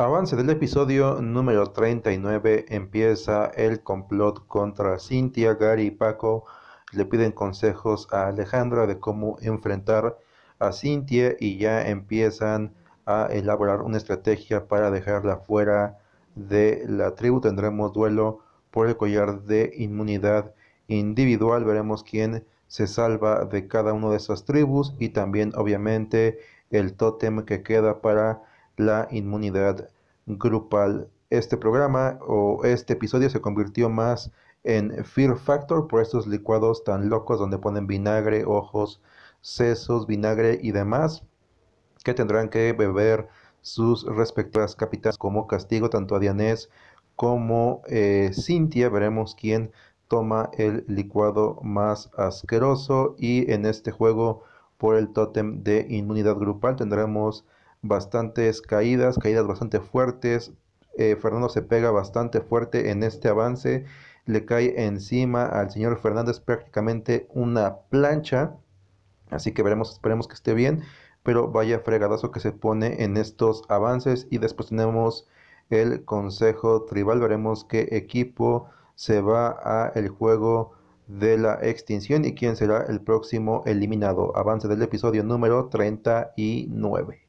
Avance del episodio número 39. Empieza el complot contra Cintia, Gary y Paco. Le piden consejos a Alejandra de cómo enfrentar a Cintia y ya empiezan a elaborar una estrategia para dejarla fuera de la tribu. Tendremos duelo por el collar de inmunidad individual. Veremos quién se salva de cada una de esas tribus y también obviamente el tótem que queda para la inmunidad grupal. Este programa o este episodio se convirtió más en Fear Factor por estos licuados tan locos donde ponen vinagre, ojos, sesos, vinagre y demás que tendrán que beber sus respectivas capitales como castigo tanto a Dianés como eh, Cintia. Veremos quién toma el licuado más asqueroso y en este juego por el tótem de inmunidad grupal tendremos bastantes caídas, caídas bastante fuertes. Eh, Fernando se pega bastante fuerte en este avance. Le cae encima al señor Fernández prácticamente una plancha. Así que veremos, esperemos que esté bien. Pero vaya fregadazo que se pone en estos avances. Y después tenemos el Consejo Tribal. Veremos qué equipo se va a el juego de la extinción y quién será el próximo eliminado. Avance del episodio número 39.